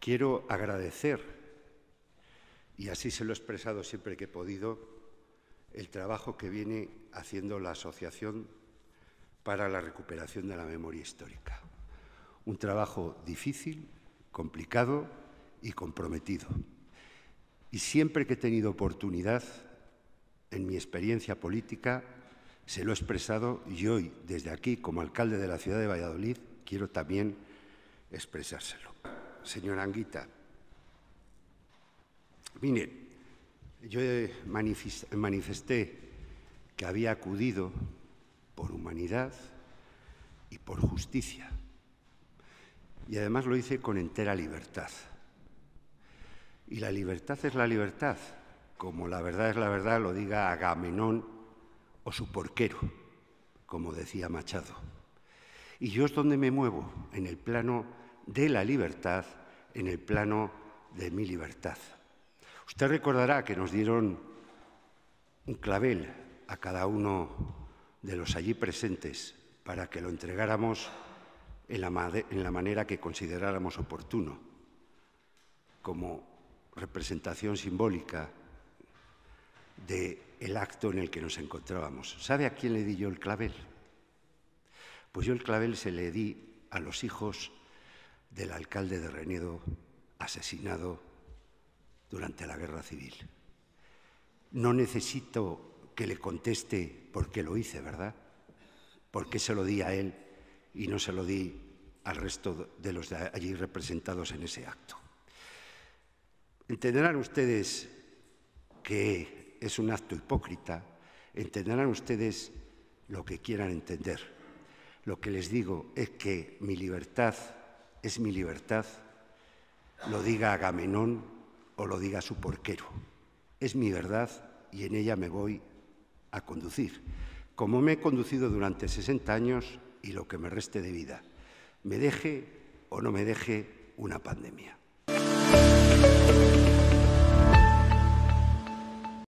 Quiero agradecer, y así se lo he expresado siempre que he podido, el trabajo que viene haciendo la Asociación para la Recuperación de la Memoria Histórica. Un trabajo difícil, complicado y comprometido. Y siempre que he tenido oportunidad, en mi experiencia política, se lo he expresado y hoy, desde aquí, como alcalde de la ciudad de Valladolid, quiero también expresárselo señora Anguita. Miren, yo manifesté que había acudido por humanidad y por justicia. Y además lo hice con entera libertad. Y la libertad es la libertad, como la verdad es la verdad, lo diga Agamenón o su porquero, como decía Machado. Y yo es donde me muevo, en el plano de la libertad en el plano de mi libertad. Usted recordará que nos dieron un clavel a cada uno de los allí presentes para que lo entregáramos en la, manera que consideráramos oportuno, como representación simbólica del el acto en el que nos encontrábamos. ¿Sabe a quién le di yo el clavel? Pues yo el clavel se le di a los hijos del alcalde de Renedo asesinado durante la guerra civil. No necesito que le conteste por qué lo hice, ¿verdad? Porque se lo di a él y no se lo di al resto de los allí representados en ese acto? Entenderán ustedes que es un acto hipócrita, entenderán ustedes lo que quieran entender. Lo que les digo es que mi libertad es mi libertad, lo diga Agamenón o lo diga su porquero. Es mi verdad y en ella me voy a conducir, como me he conducido durante 60 años y lo que me reste de vida, me deje o no me deje una pandemia.